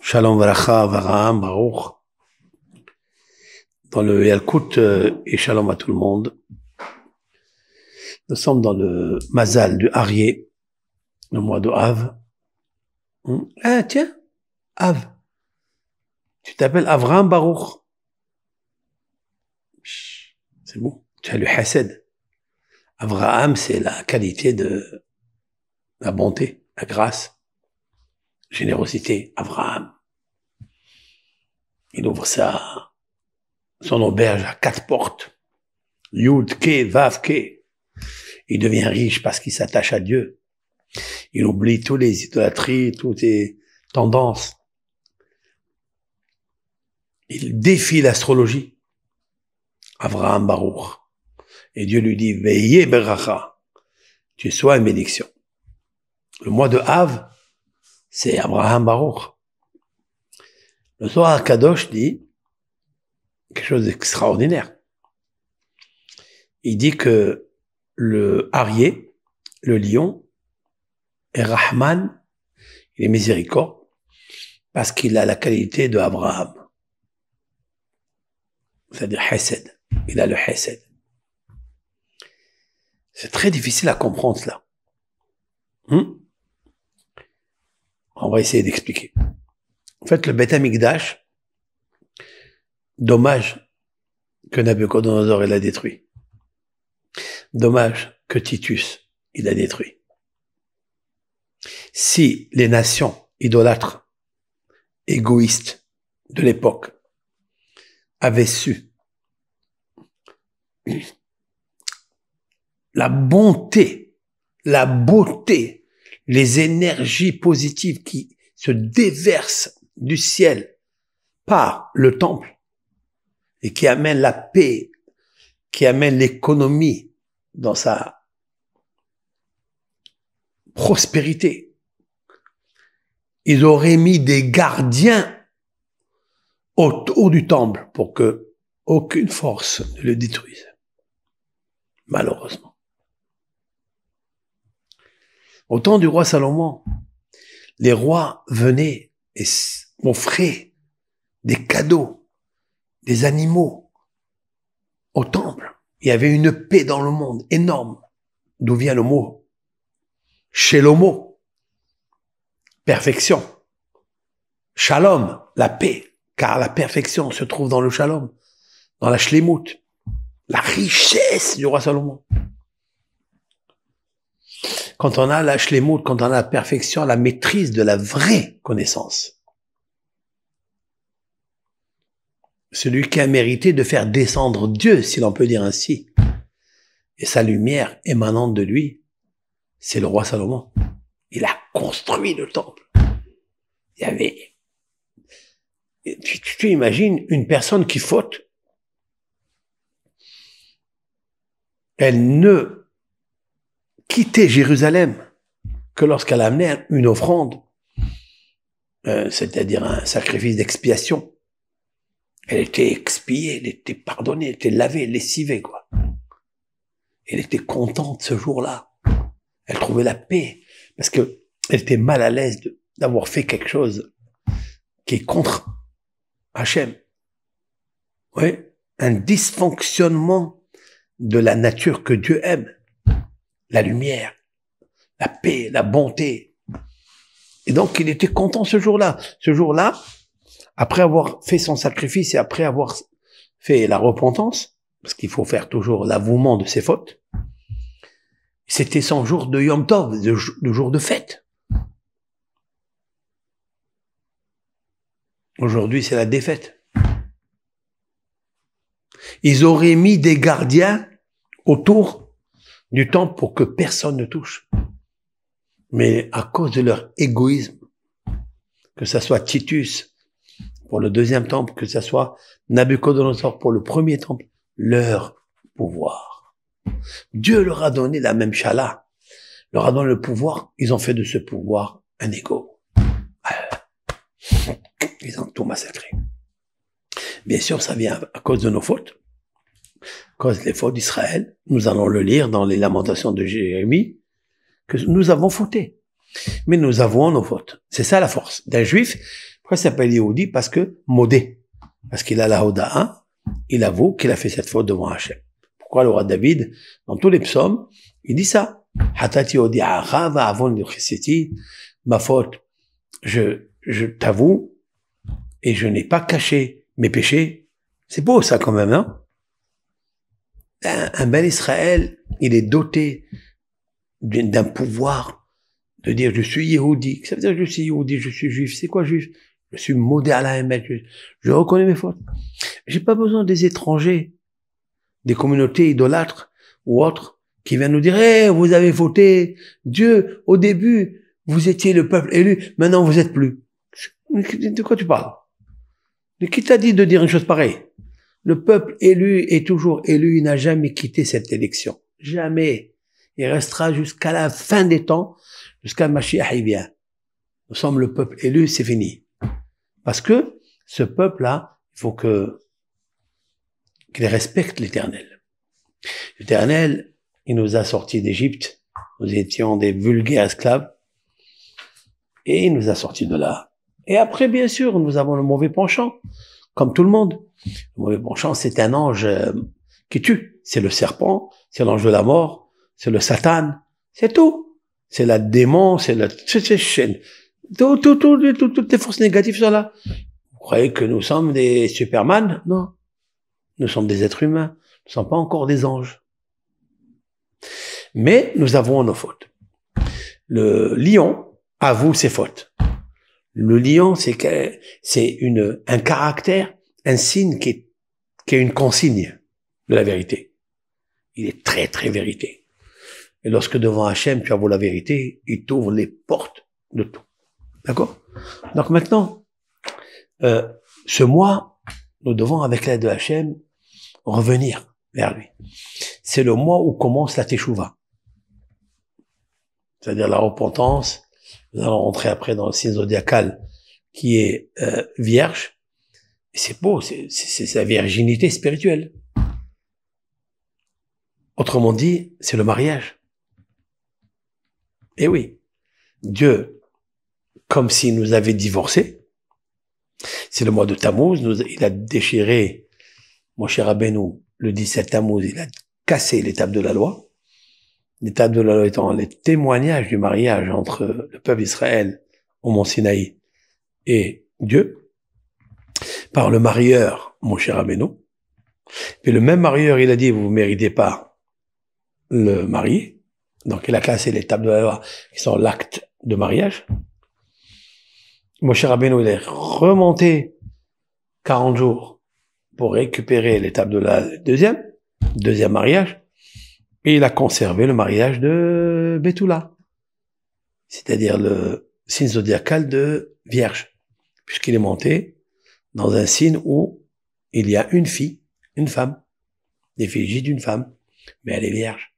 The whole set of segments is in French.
Shalom Varacha Varaham Baruch. Dans le Yalkut euh, et Shalom à tout le monde. Nous sommes dans le Mazal du Harier, le mois de Av. Ah tiens, Av. Tu t'appelles Avraham Baruch. C'est bon. Tu as le Hassed. Avraham, c'est la qualité de la bonté, la grâce générosité, Avraham. Il ouvre sa, son auberge à quatre portes. Yud ke, vav ke. Il devient riche parce qu'il s'attache à Dieu. Il oublie toutes les idolâtries, toutes les tendances. Il défie l'astrologie. Avraham Baruch. Et Dieu lui dit, Veillez beracha. Tu sois une bénédiction. Le mois de Av, c'est Abraham Baruch. Le soir, Kadosh dit quelque chose d'extraordinaire. Il dit que le harrier, le lion, est Rahman, il est miséricord parce qu'il a la qualité de Abraham. C'est-à-dire Hesed. Il a le Hesed. C'est très difficile à comprendre cela. Hmm? On va essayer d'expliquer. En fait, le Beth Migdash. dommage que Nabucodonosor l'a a détruit. Dommage que Titus il a détruit. Si les nations idolâtres, égoïstes de l'époque avaient su la bonté, la beauté les énergies positives qui se déversent du ciel par le temple et qui amènent la paix, qui amènent l'économie dans sa prospérité. Ils auraient mis des gardiens autour du temple pour que aucune force ne le détruise. Malheureusement. Au temps du roi Salomon, les rois venaient et offraient des cadeaux, des animaux au temple. Il y avait une paix dans le monde énorme. D'où vient le mot Chez perfection. Shalom, la paix, car la perfection se trouve dans le shalom, dans la shlemut, la richesse du roi Salomon quand on a lâche les mots, quand on a la perfection, la maîtrise de la vraie connaissance. Celui qui a mérité de faire descendre Dieu, si l'on peut dire ainsi, et sa lumière émanante de lui, c'est le roi Salomon. Il a construit le temple. Il y avait... Tu, tu imagines une personne qui faute, elle ne quitter Jérusalem que lorsqu'elle amenait une offrande, euh, c'est-à-dire un sacrifice d'expiation. Elle était expiée, elle était pardonnée, elle était lavée, lessivée, quoi. Elle était contente ce jour-là. Elle trouvait la paix parce que elle était mal à l'aise d'avoir fait quelque chose qui est contre Hachem. Oui, un dysfonctionnement de la nature que Dieu aime la lumière, la paix, la bonté. Et donc il était content ce jour-là. Ce jour-là, après avoir fait son sacrifice et après avoir fait la repentance, parce qu'il faut faire toujours l'avouement de ses fautes, c'était son jour de Yom Tov, le jour de fête. Aujourd'hui, c'est la défaite. Ils auraient mis des gardiens autour du temple pour que personne ne touche. Mais à cause de leur égoïsme, que ça soit Titus pour le deuxième temple, que ça soit Nabucodonosor pour le premier temple, leur pouvoir. Dieu leur a donné la même chala, leur a donné le pouvoir, ils ont fait de ce pouvoir un égo. Ils ont tout massacré. Bien sûr, ça vient à cause de nos fautes, cause les fautes d'Israël. Nous allons le lire dans les lamentations de Jérémie, que nous avons fauté. Mais nous avons nos fautes. C'est ça la force d'un juif. Pourquoi s'appelle Yehudi Parce que modé. Parce qu'il a la 1, hein. il avoue qu'il a fait cette faute devant Hachem. Pourquoi le roi David, dans tous les psaumes, il dit ça. Ma faute, je, je t'avoue, et je n'ai pas caché mes péchés. C'est beau ça quand même, non hein? Ben, un, bel Israël, il est doté d'un pouvoir de dire je suis yéhoudi ». Ça veut dire je suis Yehudi, je suis juif. C'est quoi juif Je suis modé à la même, je, je reconnais mes fautes. J'ai pas besoin des étrangers, des communautés idolâtres ou autres qui viennent nous dire eh vous avez voté Dieu au début, vous étiez le peuple élu, maintenant vous êtes plus. De quoi tu parles qui t'a dit de dire une chose pareille le peuple élu est toujours élu, il n'a jamais quitté cette élection. Jamais. Il restera jusqu'à la fin des temps, jusqu'à Mashiach vient. Nous sommes le peuple élu, c'est fini. Parce que ce peuple-là, il faut que qu'il respecte l'Éternel. L'Éternel, il nous a sortis d'Égypte. Nous étions des vulgaires esclaves. Et il nous a sortis de là. Et après, bien sûr, nous avons le mauvais penchant comme tout le monde. Mauvais penchant, c'est un ange euh, qui tue. C'est le serpent, c'est l'ange de la mort, c'est le Satan, c'est tout. C'est la démon, c'est la chaîne. tout, tout, tout, toutes les forces négatives sont là. Vous croyez que nous sommes des Superman Non. Nous sommes des êtres humains. Nous ne sommes pas encore des anges. Mais nous avons nos fautes. Le lion avoue ses fautes. Le lion, c'est c'est une un caractère, un signe qui est, une consigne de la vérité. Il est très très vérité. Et lorsque devant Hachem, tu avoues la vérité, il t'ouvre les portes de tout. D'accord Donc maintenant, euh, ce mois, nous devons, avec l'aide de Hachem, revenir vers lui. C'est le mois où commence la Teshuvah. C'est-à-dire la repentance, nous allons rentrer après dans le signe zodiacal qui est euh, vierge. C'est beau, c'est sa virginité spirituelle. Autrement dit, c'est le mariage. Et eh oui, Dieu, comme s'il nous avait divorcés, c'est le mois de Tammuz, il a déchiré, mon cher Abenou, le 17 Tammuz, il a cassé l'étape de la loi l'étape de la loi étant les témoignages du mariage entre le peuple d'Israël au mont Sinaï et Dieu, par le marieur, mon cher Abéno. Puis le même marieur, il a dit, vous ne méritez pas le mari. Donc il a classé l'étape de la loi qui sont l'acte de mariage. Mon cher Abéno, il est remonté 40 jours pour récupérer l'étape de la deuxième, deuxième mariage. Et il a conservé le mariage de Betula, c'est-à-dire le signe zodiacal de Vierge, puisqu'il est monté dans un signe où il y a une fille, une femme, l'effigie d'une femme, mais elle est vierge.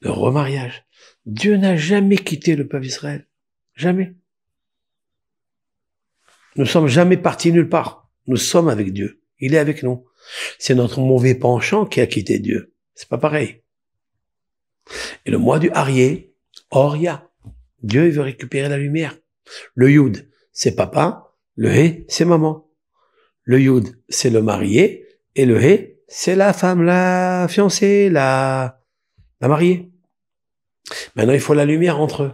Le remariage. Dieu n'a jamais quitté le peuple d'Israël. Jamais. Nous ne sommes jamais partis nulle part. Nous sommes avec Dieu. Il est avec nous. C'est notre mauvais penchant qui a quitté Dieu. C'est pas pareil. Et le mois du Harrier, Oria, Dieu veut récupérer la lumière. Le Yud, c'est papa, le Hé, c'est maman. Le Yud, c'est le marié, et le Hé, c'est la femme, la fiancée, la, la mariée. Maintenant, il faut la lumière entre eux.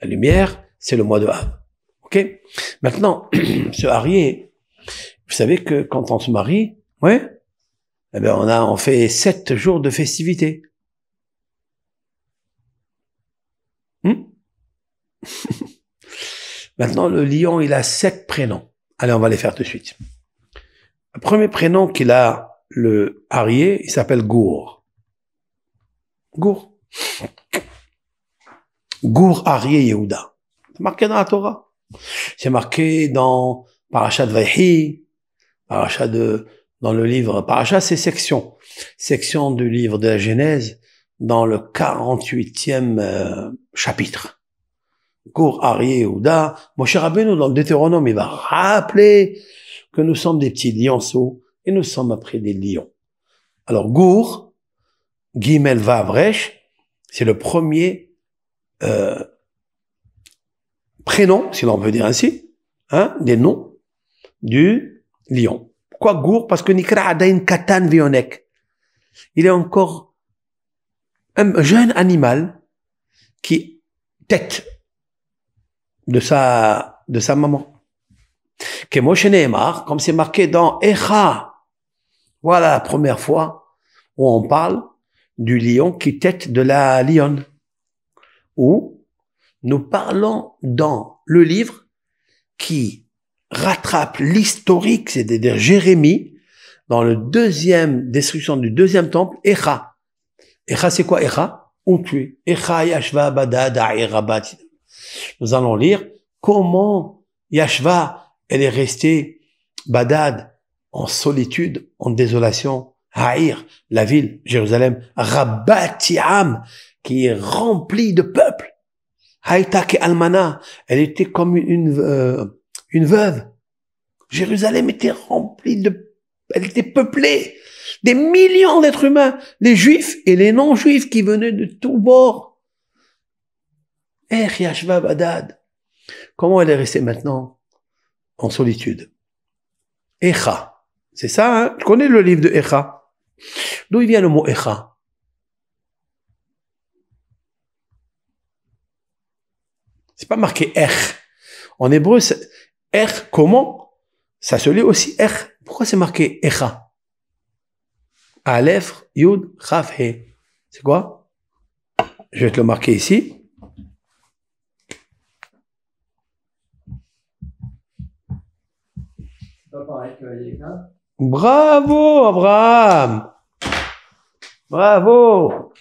La lumière, c'est le mois de Hav. OK Maintenant, ce Harrier, vous savez que quand on se marie, ouais, eh ben, on a on fait sept jours de festivités. Hmm? Maintenant, le lion, il a sept prénoms. Allez, on va les faire tout de suite. Le premier prénom qu'il a, le harrier, il s'appelle Gour. Gour. Gour, harrier, Yehuda. C'est marqué dans la Torah. C'est marqué dans Parachat Vaihi, Parachat de dans le livre Paracha, c'est section. Section du livre de la Genèse, dans le 48e euh, chapitre. Gour, Ouda, mon Moshe Rabbeinu, dans le Deutéronome, il va rappeler que nous sommes des petits lionceaux et nous sommes après des lions. Alors, Gour, Gimel Vavresh, c'est le premier euh, prénom, si l'on peut dire ainsi, hein, des noms du lion. Quoi gour Parce que Nikra une katane, Vionek. Il est encore un jeune animal qui tête de sa, de sa maman. Comme c'est marqué dans Echa. Voilà la première fois où on parle du lion qui tête de la lionne. Où nous parlons dans le livre qui rattrape l'historique, c'est-à-dire Jérémie, dans le deuxième destruction du deuxième temple, Echa. Echa, c'est quoi Echa On tue. Echa, Yashva, Nous allons lire comment Yashva, elle est restée, Badad, en solitude, en désolation, Haïr, la ville, Jérusalem, Rabatiam qui est remplie de peuple. Haïtak Almana, elle était comme une, euh, une veuve. Jérusalem était remplie de, elle était peuplée des millions d'êtres humains, les juifs et les non-juifs qui venaient de tous bords. Eh Yashvab Adad. Comment elle est restée maintenant en solitude? Echa. C'est ça, hein? Je connais le livre de Echa. D'où vient le mot Echa? C'est pas marqué Ech. En hébreu, c'est comment Ça se lit aussi Pourquoi c'est marqué Echa Alef Yud, Chaf, He. C'est quoi Je vais te le marquer ici. Bravo, Abraham Bravo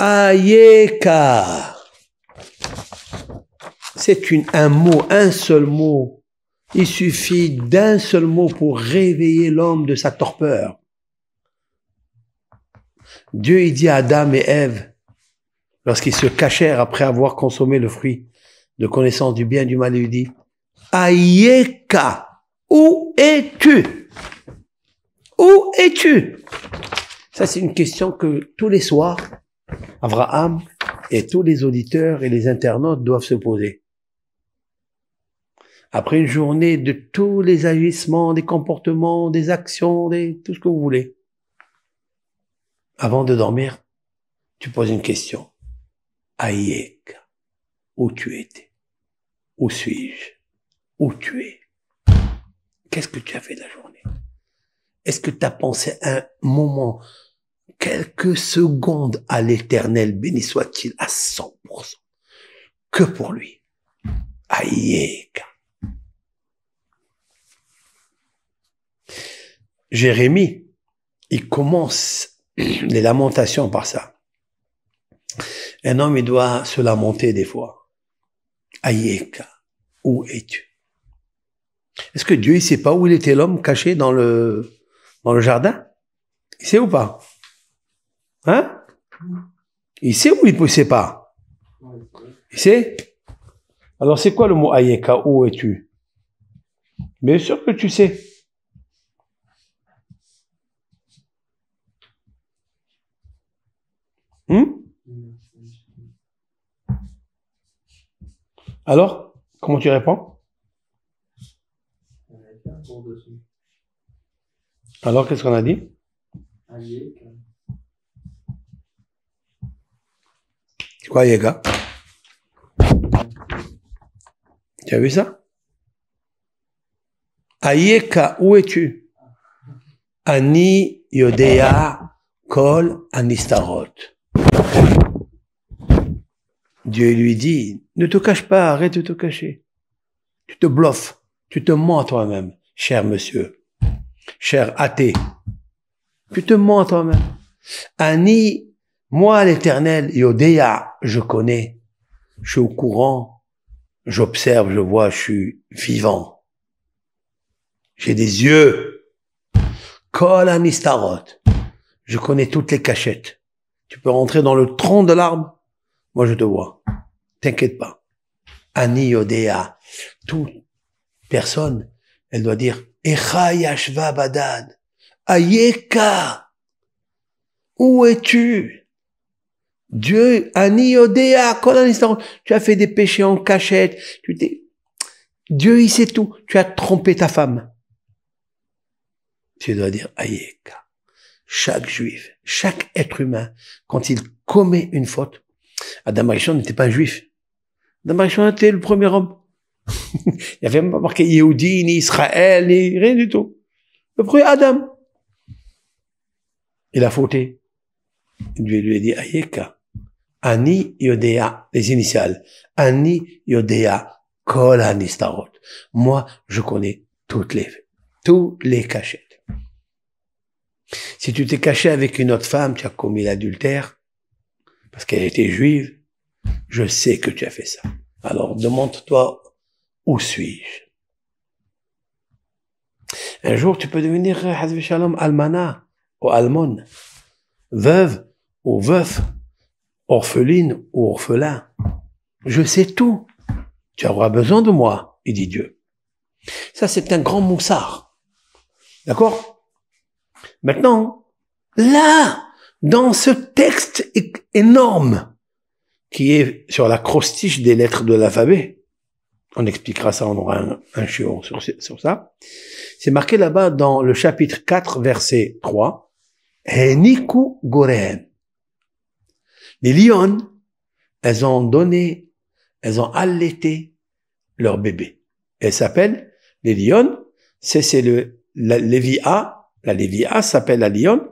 Ayeka c'est un mot, un seul mot. Il suffit d'un seul mot pour réveiller l'homme de sa torpeur. Dieu il dit à Adam et Ève, lorsqu'ils se cachèrent après avoir consommé le fruit de connaissance du bien et du mal, il dit, Ayeka, où es-tu Où es-tu Ça, c'est une question que tous les soirs, Abraham et tous les auditeurs et les internautes doivent se poser après une journée de tous les agissements, des comportements, des actions, des, tout ce que vous voulez, avant de dormir, tu poses une question. Aïek, où tu étais Où suis-je Où tu es Qu'est-ce que tu as fait la journée Est-ce que tu as pensé un moment, quelques secondes à l'éternel, béni soit-il, à 100%, que pour lui Aïek. Jérémie, il commence les lamentations par ça. Un homme, il doit se lamenter des fois. Aïeka, où es-tu Est-ce que Dieu, il sait pas où il était l'homme caché dans le, dans le jardin Il sait ou pas Hein Il sait ou il ne sait pas Il sait Alors, c'est quoi le mot Aïeka, où es-tu Bien sûr que tu sais. Hmm? Alors, comment tu réponds Alors, qu'est-ce qu'on a dit C'est quoi Tu as vu ça Ayeka, où es-tu Ani Yodea Kol Anistarot. Dieu lui dit, ne te cache pas, arrête de te cacher. Tu te bluffes, tu te mens toi-même, cher monsieur, cher athée. Tu te mens toi-même. Annie, moi l'éternel, Yodéa, je connais, je suis au courant, j'observe, je vois, je suis vivant. J'ai des yeux. Kol Anistaroth, Je connais toutes les cachettes. Tu peux rentrer dans le tronc de l'arbre moi, je te vois. T'inquiète pas. Annie toute personne, elle doit dire, yashva Badad, Ayeka, où es-tu? Dieu, Annie Odea, tu as fait des péchés en cachette, tu Dieu, il sait tout. Tu as trompé ta femme. Tu dois dire, Ayeka. Chaque juif, chaque être humain, quand il commet une faute, Adam Arishon n'était pas un juif. Adam Arishon était le premier homme. il n'y avait même pas marqué Yehudi, ni Israël, ni rien du tout. Le premier Adam. Il a fauté. Dieu lui a dit, Ayeka, Ani Yodea, les initiales. Ani Yodea, Kol Anistarot. Moi, je connais toutes les, tous les cachettes. Si tu t'es caché avec une autre femme, tu as commis l'adultère, parce qu'elle était juive, je sais que tu as fait ça. Alors demande-toi, où suis-je Un jour, tu peux devenir, euh, Shalom, almana ou almon, veuve ou veuf, orpheline ou orphelin. Je sais tout. Tu auras besoin de moi, il dit Dieu. Ça, c'est un grand moussard. D'accord Maintenant, là, dans ce texte énorme qui est sur la crostiche des lettres de l'alphabet. On expliquera ça, on aura un, chiot sur, ça. C'est marqué là-bas dans le chapitre 4, verset 3. Heniku Goren. Les lions, elles ont donné, elles ont allaité leur bébé. Elles s'appellent les lions. C'est, c'est le, la La Lévi s'appelle la lionne.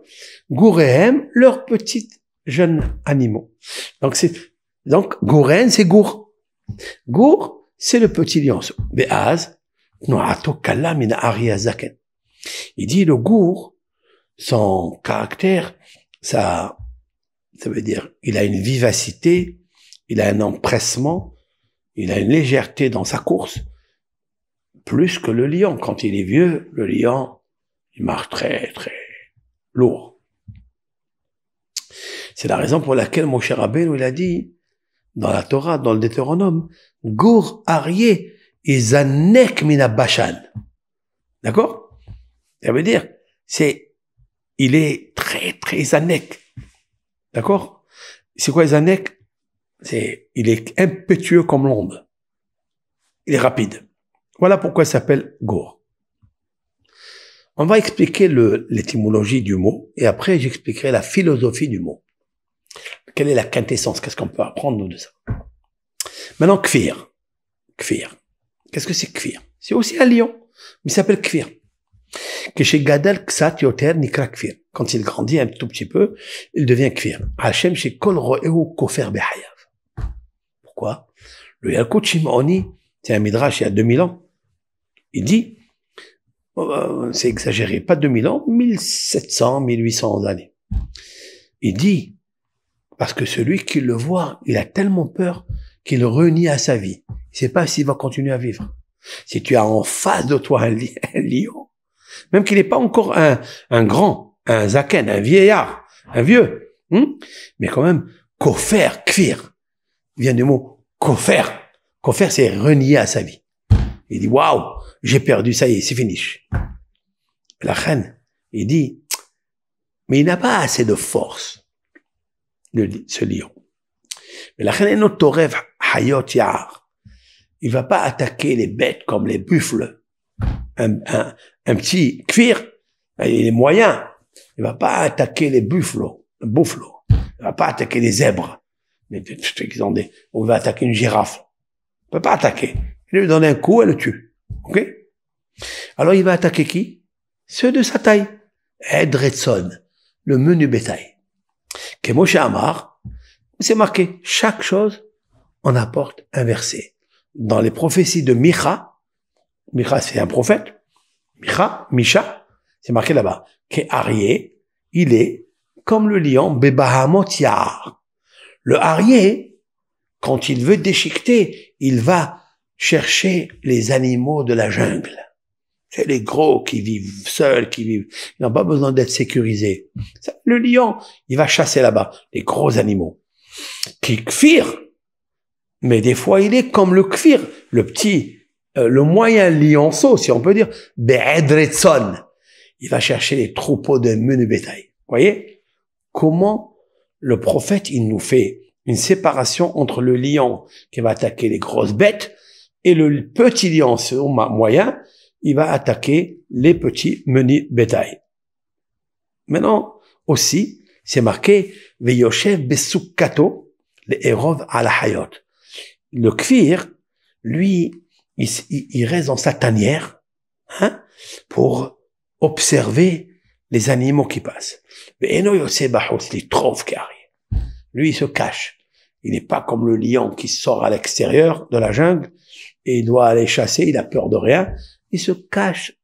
Gouréhem, leur petit jeunes animaux. Donc, c'est, donc, Gouréhem, c'est Gour. Gour, c'est le petit lion Be'az, il dit le gour, son caractère, ça, ça veut dire, il a une vivacité, il a un empressement, il a une légèreté dans sa course, plus que le lion. Quand il est vieux, le lion, il marche très, très lourd. C'est la raison pour laquelle mon cher Abel, il a dit, dans la Torah, dans le Deutéronome, Gour Arié Izanek mina Bashan. D'accord Ça veut dire, c'est, il est très, très Izanek. D'accord C'est quoi Izanek C'est, il est impétueux comme l'onde. Il est rapide. Voilà pourquoi il s'appelle Gour. On va expliquer l'étymologie du mot et après j'expliquerai la philosophie du mot. Quelle est la quintessence Qu'est-ce qu'on peut apprendre, nous, de ça Maintenant, Kfir. Kfir. Qu'est-ce que c'est Kfir C'est aussi un lion, mais il s'appelle Kfir. Que chez Quand il grandit un tout petit peu, il devient Kfir. Hachem, chez Behayav. Pourquoi Le Yalkut Shimoni, c'est un midrash il y a 2000 ans. Il dit, oh, bah, c'est exagéré, pas 2000 ans, 1700, 1800 années. Il dit, parce que celui qui le voit, il a tellement peur qu'il renie à sa vie. Il sait pas s'il va continuer à vivre. Si tu as en face de toi un, lion, même qu'il n'est pas encore un, grand, un zaken, un vieillard, un vieux, hmm, mais quand même, kofer, kfir vient du mot kofer. Kofer, c'est renier à sa vie. Il dit, waouh, j'ai perdu, ça y est, c'est fini. La reine, il dit, mais il n'a pas assez de force ce lion. mais ne Il va pas attaquer les bêtes comme les buffles. Un, petit cuir, ben, il est moyen. Il va pas attaquer les buffles. buffle. Il va pas attaquer les zèbres. mais on va attaquer une girafe. Il peut pas attaquer. Il lui donne un coup, et le tue. Ok? Alors il va attaquer qui? Ceux de sa taille. Edredson, le menu bétail. Kemosha Amar, c'est marqué, chaque chose, en apporte un verset. Dans les prophéties de Micha, Micha c'est un prophète, Micha, Micha, c'est marqué là-bas, que harrier il est comme le lion Bebahamotiar. Le Arié, quand il veut déchiqueter, il va chercher les animaux de la jungle et les gros qui vivent seuls, qui vivent. Ils n'ont pas besoin d'être sécurisés. Le lion, il va chasser là-bas les gros animaux. Qui kfir. Mais des fois, il est comme le kfir, le petit, euh, le moyen lionceau, si on peut dire. Be'edretson. Il va chercher les troupeaux de menu bétail. Voyez? Comment le prophète, il nous fait une séparation entre le lion qui va attaquer les grosses bêtes et le petit lion moyen il va attaquer les petits menus bétail. Maintenant, aussi, c'est marqué Besukato, le à hayot. Le kfir, lui, il, reste dans sa tanière hein, pour observer les animaux qui passent. Mais Lui, il se cache. Il n'est pas comme le lion qui sort à l'extérieur de la jungle et il doit aller chasser, il a peur de rien il se cache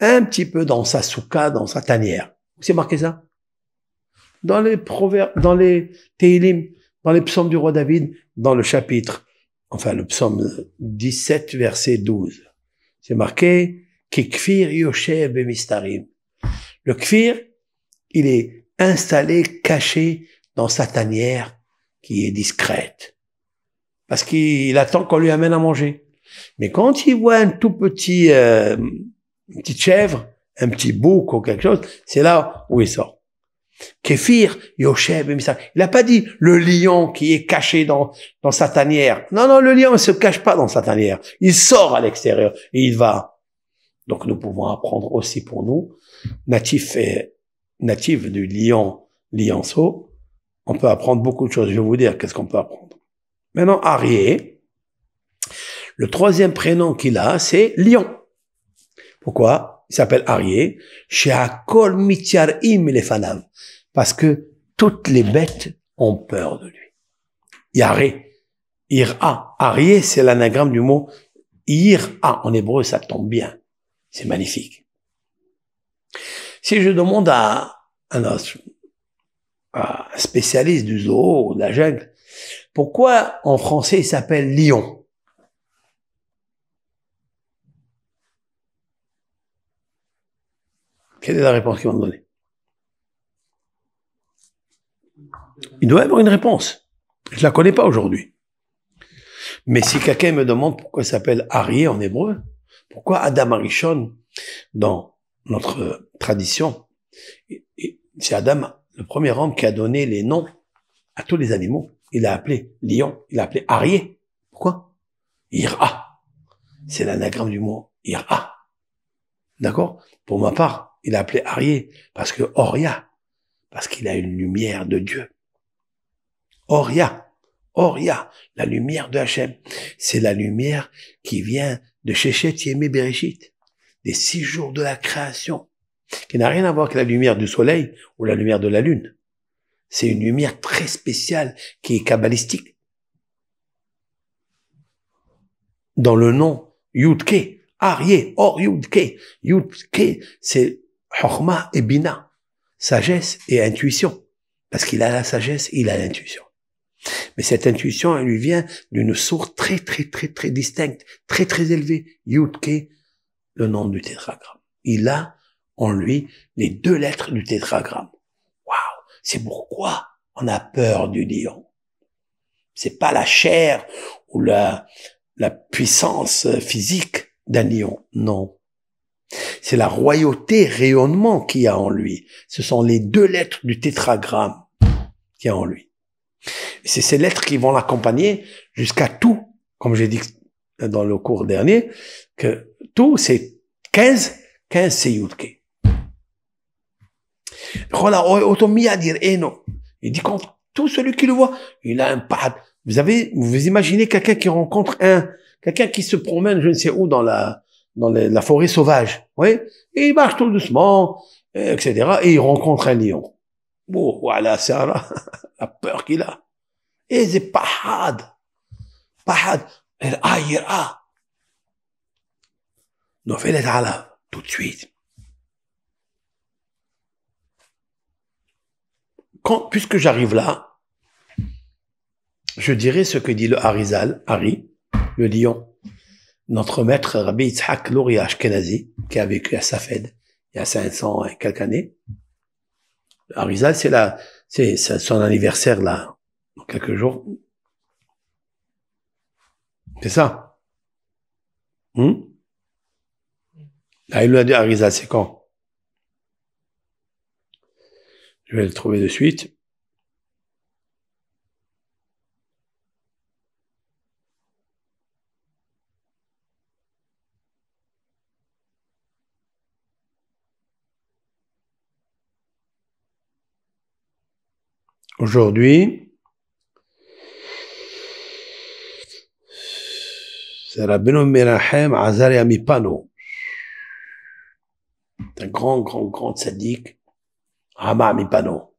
un petit peu dans sa souka, dans sa tanière. C'est marqué ça Dans les proverbes, dans les Teilim, dans les psaumes du roi David, dans le chapitre, enfin le psaume 17, verset 12. C'est marqué Kikfir Yoshev Mistarim. Le kfir, il est installé, caché dans sa tanière qui est discrète. Parce qu'il attend qu'on lui amène à manger. Mais quand il voit un tout euh, petit, chèvre, un petit bouc ou quelque chose, c'est là où il sort. Kéfir, Yosheb, il n'a pas dit le lion qui est caché dans, dans sa tanière. Non, non, le lion ne se cache pas dans sa tanière. Il sort à l'extérieur et il va. Donc nous pouvons apprendre aussi pour nous, natif et du lion, lionceau, on peut apprendre beaucoup de choses. Je vais vous dire qu'est-ce qu'on peut apprendre. Maintenant, Arié, le troisième prénom qu'il a, c'est Lion. Pourquoi Il s'appelle Arié. Parce que toutes les bêtes ont peur de lui. Yaré. Ira. Arié, c'est l'anagramme du mot Ira. En hébreu, ça tombe bien. C'est magnifique. Si je demande à un, un spécialiste du zoo, de la jungle, pourquoi en français il s'appelle lion Quelle est la réponse qu'ils vont donner Il doit y avoir une réponse. Je ne la connais pas aujourd'hui. Mais si quelqu'un me demande pourquoi il s'appelle Arié en hébreu, pourquoi Adam Arishon, dans notre tradition, c'est Adam, le premier homme qui a donné les noms à tous les animaux. Il a appelé lion, il a appelé Arié. Pourquoi Ira. C'est l'anagramme du mot Ira. D'accord Pour ma part, il a appelé Arié parce que Oria, parce qu'il a une lumière de Dieu. Oria, Oria, la lumière de Hachem, c'est la lumière qui vient de Shechet Yemé Bereshit, des six jours de la création, qui n'a rien à voir avec la lumière du soleil ou la lumière de la lune. C'est une lumière très spéciale qui est kabbalistique. Dans le nom Yudke, Arié, Or Yudke, Yudke, c'est Horma et Bina, sagesse et intuition. Parce qu'il a la sagesse, il a l'intuition. Mais cette intuition, elle lui vient d'une source très, très, très, très distincte, très, très élevée. Yudke, le nom du tétragramme. Il a en lui les deux lettres du tétragramme. Waouh! C'est pourquoi on a peur du lion. C'est pas la chair ou la, la puissance physique d'un lion. Non. C'est la royauté rayonnement qu'il y a en lui. Ce sont les deux lettres du tétragramme qu'il y a en lui. C'est ces lettres qui vont l'accompagner jusqu'à tout, comme j'ai dit dans le cours dernier, que tout, c'est 15, 15 c'est non. Il dit contre tout celui qui le voit, il a un pas. Vous avez, vous imaginez quelqu'un qui rencontre un, quelqu'un qui se promène je ne sais où dans la, dans la forêt sauvage, oui, et il marche tout doucement, etc. Et il rencontre un lion. Bon, voilà, ça la peur qu'il a. Et c'est pahad. Pahad. Elle a Donc, il est là, tout de suite. Quand, puisque j'arrive là, je dirai ce que dit le Harizal, Harry, le lion notre maître Rabbi Yitzhak Luria Ashkenazi, qui a vécu à Safed il y a 500 et quelques années. Arizal, c'est là, c'est son anniversaire là, dans quelques jours. C'est ça. Hmm? Ah, il nous a dit Arizal, ah, c'est quand Je vais le trouver de suite. Aujourd'hui, c'est Rabbeinu Menachem Azaria Mipano, un grand, grand, grand sadique, Rama Mipano.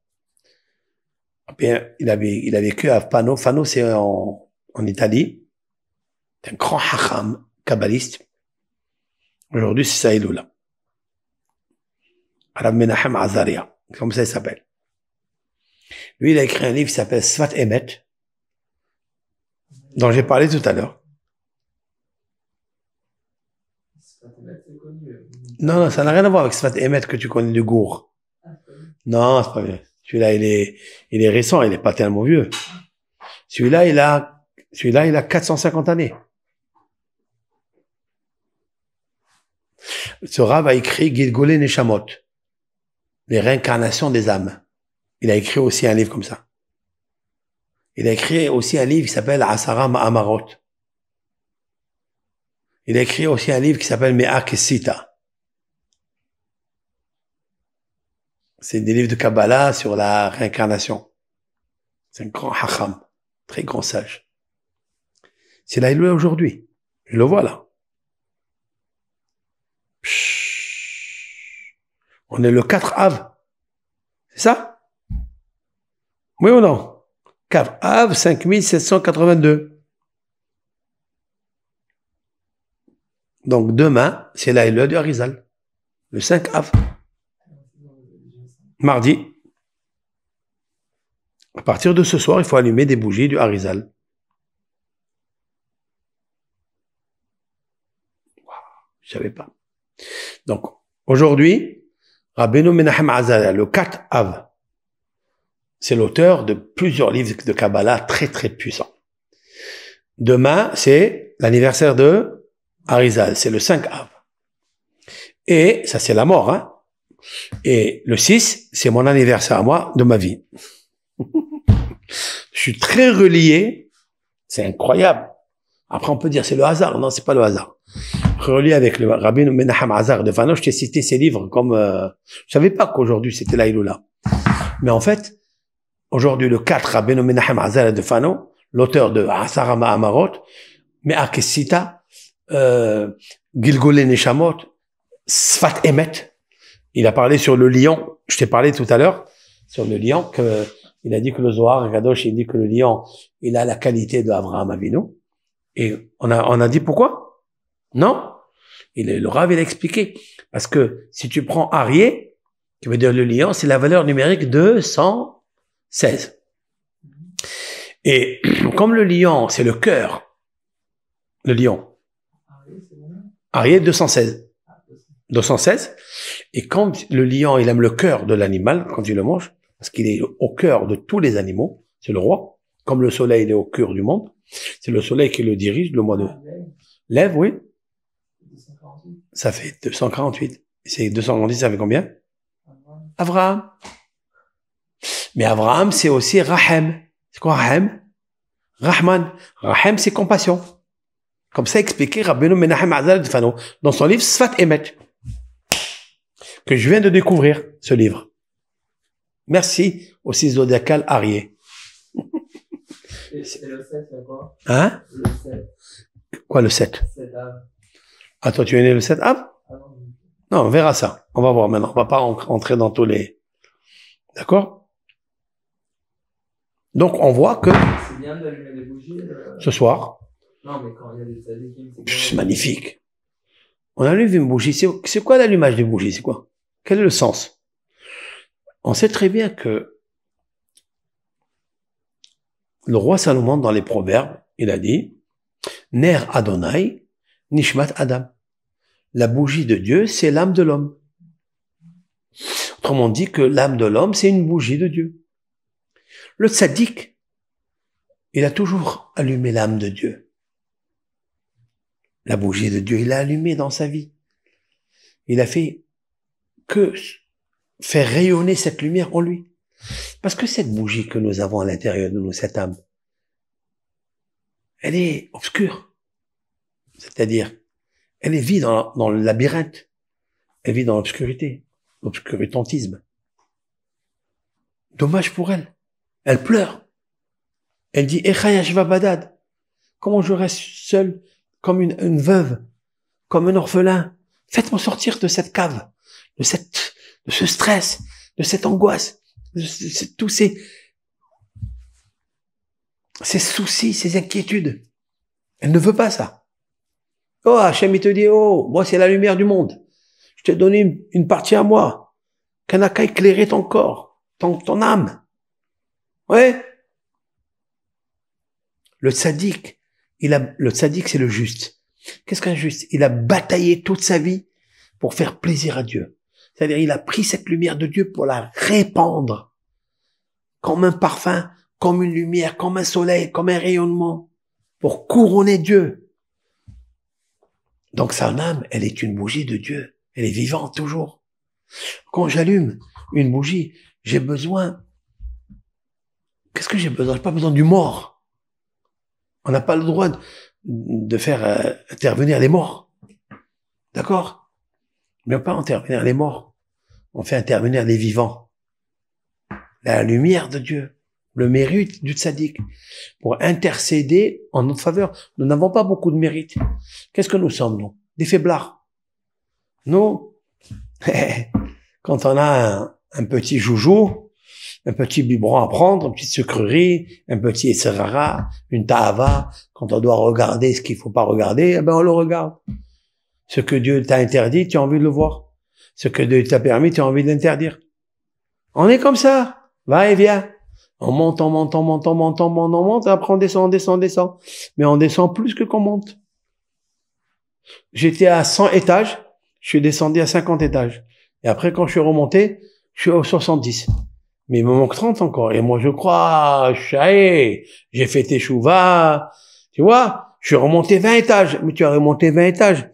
Eh il, il a vécu à Fano. Fano, c'est en, en Italie. C'est un grand hacham, kabbaliste. Aujourd'hui, c'est Saïloula. Rabbi Menachem Azaria. Comme ça, il s'appelle. Lui, il a écrit un livre qui s'appelle Svat Emet, dont j'ai parlé tout à l'heure. Non, non, ça n'a rien à voir avec Svat Emet que tu connais du Gour. Non, c'est pas bien. Celui-là, il est, il est récent, il n'est pas tellement vieux. Celui-là, il a, celui-là, il a 450 années. Ce va a écrit Gilgolé Neshamot, les réincarnations des âmes. Il a écrit aussi un livre comme ça. Il a écrit aussi un livre qui s'appelle Asaram Amarot. Il a écrit aussi un livre qui s'appelle Me'ak Sita. C'est des livres de Kabbalah sur la réincarnation. C'est un grand hacham, très grand sage. C'est là, il est aujourd'hui. Je le vois là. On est le 4 av. C'est ça? Oui ou non Cave Av 5782. Donc demain, c'est l'heure du Harizal, le 5 Av. Mardi. À partir de ce soir, il faut allumer des bougies du Harizal. Je je savais pas. Donc, aujourd'hui, Rabbeinu Menachem Azala, le 4 Av, c'est l'auteur de plusieurs livres de Kabbalah très très puissants. Demain, c'est l'anniversaire de Arizal, c'est le 5 av. Et ça, c'est la mort. Hein. Et le 6, c'est mon anniversaire à moi de ma vie. Je suis très relié, c'est incroyable. Après, on peut dire c'est le hasard. Non, c'est pas le hasard. Relié avec le rabbin Menachem Hazar de Je t'ai cité ses livres comme... Euh, je savais pas qu'aujourd'hui c'était là. Mais en fait, Aujourd'hui, le 4 à de Fano, l'auteur de Asarama Amarot, mais euh, Gilgolé Neshamot, Sfat Emet. Il a parlé sur le lion. Je t'ai parlé tout à l'heure sur le lion que il a dit que le Zohar Gadosh, il dit que le lion, il a la qualité de Abraham Avinu. Et on a, on a dit pourquoi? Non? Il, le Rav, il a expliqué. Parce que si tu prends Arié, qui veut dire le lion, c'est la valeur numérique de 100 16. Et comme le lion, c'est le cœur, le lion. Ariel 216. 216. Et quand le lion, il aime le cœur de l'animal, quand il le mange, parce qu'il est au cœur de tous les animaux, c'est le roi, comme le soleil, il est au cœur du monde, c'est le soleil qui le dirige, le mois de lève, oui. Ça fait 248. C'est 248, ça fait combien Avraham. Mais Abraham, c'est aussi Rahem. C'est quoi Rahem Rahman. Rahem, c'est compassion. Comme ça expliqué Rabbeinu Menachem Azal Fano dans son livre Sfat Emet, que je viens de découvrir, ce livre. Merci au zodiacal Arié. Et, le 7, c'est quoi Hein Le 7. Quoi le 7 C'est Ah, toi, tu es né le 7 Ah non, on verra ça. On va voir maintenant. On va pas entrer dans tous les... D'accord donc on voit que. Euh, ce soir. Non, a des C'est magnifique. On allume une bougie. C'est quoi l'allumage des bougie C'est quoi Quel est le sens On sait très bien que le roi Salomon, dans les proverbes, il a dit Ner Adonai, Nishmat Adam. La bougie de Dieu, c'est l'âme de l'homme. Autrement dit que l'âme de l'homme, c'est une bougie de Dieu. Le sadique, il a toujours allumé l'âme de Dieu. La bougie de Dieu, il l'a allumée dans sa vie. Il a fait que faire rayonner cette lumière en lui. Parce que cette bougie que nous avons à l'intérieur de nous, cette âme, elle est obscure. C'est-à-dire, elle est vit dans, dans, le labyrinthe. Elle vit dans l'obscurité, l'obscurantisme. Dommage pour elle. Elle pleure. Elle dit, eh, badad. Comment je reste seule comme une, veuve, comme un orphelin? Faites-moi sortir de cette cave, de cette, de ce stress, de cette angoisse, de, tous ces, ces soucis, ces inquiétudes. Elle ne veut pas ça. Oh, Hachem, il te dit, oh, moi, c'est la lumière du monde. Je t'ai donné une, partie à moi. qu'à éclairer ton corps, ton âme. Ouais. Le sadique, il a, le sadique, c'est le juste. Qu'est-ce qu'un juste? Il a bataillé toute sa vie pour faire plaisir à Dieu. C'est-à-dire, il a pris cette lumière de Dieu pour la répandre. Comme un parfum, comme une lumière, comme un soleil, comme un rayonnement. Pour couronner Dieu. Donc, sa âme, elle est une bougie de Dieu. Elle est vivante toujours. Quand j'allume une bougie, j'ai besoin Qu'est-ce que j'ai besoin J'ai pas besoin du mort. On n'a pas le droit de, faire euh, intervenir les morts. D'accord Mais pas intervenir les morts. On fait intervenir les vivants. La lumière de Dieu, le mérite du tzaddik, pour intercéder en notre faveur. Nous n'avons pas beaucoup de mérite. Qu'est-ce que nous sommes, nous Des faiblards. Non Quand on a un petit joujou, un petit biberon à prendre, une petite sucrerie, un petit serrara, une tava. Quand on doit regarder ce qu'il faut pas regarder, eh ben on le regarde. Ce que Dieu t'a interdit, tu as envie de le voir. Ce que Dieu t'a permis, tu as envie d'interdire. On est comme ça. Va et viens. On monte, on monte, on monte, on monte, on monte, on monte, après on descend, on descend, on descend. Mais on descend plus que qu'on monte. J'étais à 100 étages, je suis descendu à 50 étages. Et après, quand je suis remonté, je suis au 70 mais il me manque 30 encore. Et moi, je crois, chahé, j'ai fait tes chouvas, tu vois, je suis remonté 20 étages, mais tu as remonté 20 étages,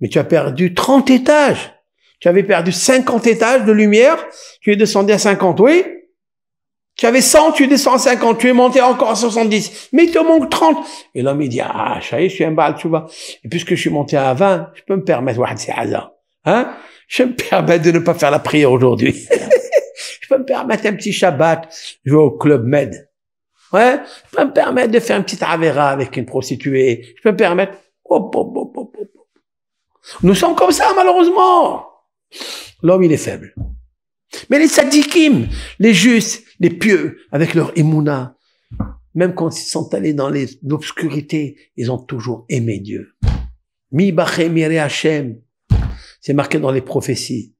mais tu as perdu 30 étages. Tu avais perdu 50 étages de lumière, tu es descendu à 50, oui. Tu avais 100, tu descends à 50, tu es monté encore à 70, mais il te manque 30. Et l'homme, il dit, ah, je suis un bal, Et puisque je suis monté à 20, je peux me permettre, hein. je me permets de ne pas faire la prière aujourd'hui. je peux me permettre un petit Shabbat, je vais au Club Med. Ouais, je peux me permettre de faire un petit Avera avec une prostituée. Je peux me permettre... Nous sommes comme ça, malheureusement. L'homme, il est faible. Mais les sadikim, les justes, les pieux, avec leur imuna, même quand ils sont allés dans l'obscurité, ils ont toujours aimé Dieu. Mi c'est marqué dans les prophéties.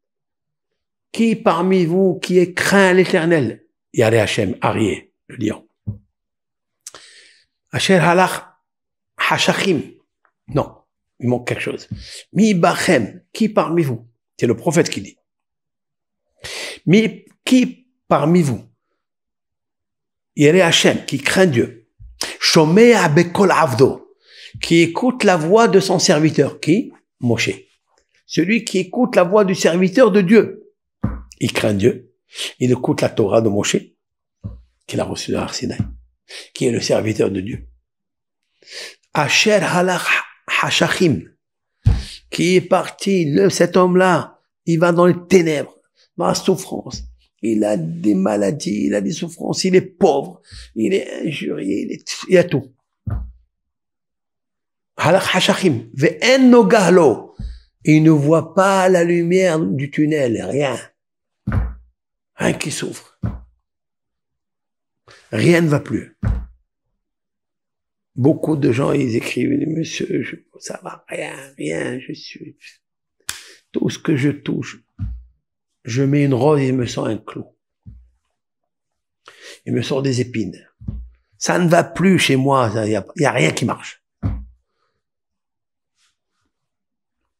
Qui parmi vous qui craint l'éternel? Yare Arié, le lion. Asher halach hashachim. Non, il manque quelque chose. Mi bachem, qui parmi vous? C'est le prophète qui dit. Mi, qui parmi vous? Yare qui craint Dieu. Shomé abekol avdo, qui écoute la voix de son serviteur. Qui? Moshe. Celui qui écoute la voix du serviteur de Dieu il craint Dieu, il écoute la Torah de Moshe, qu'il a reçu de Arsinaï, qui est le serviteur de Dieu. Asher halach hashachim, qui est parti, le, cet homme-là, il va dans les ténèbres, dans la souffrance. Il a des maladies, il a des souffrances, il est pauvre, il est injurié, il, est, a tout. Halach hashachim, ve'en gahlo Il ne voit pas la lumière du tunnel, rien. Rien qui s'ouvre. Rien ne va plus. Beaucoup de gens, ils écrivent, monsieur, ça va rien, rien, je suis, tout ce que je touche, je mets une rose, il me sens un clou. Il me sort des épines. Ça ne va plus chez moi, il n'y a, y a rien qui marche.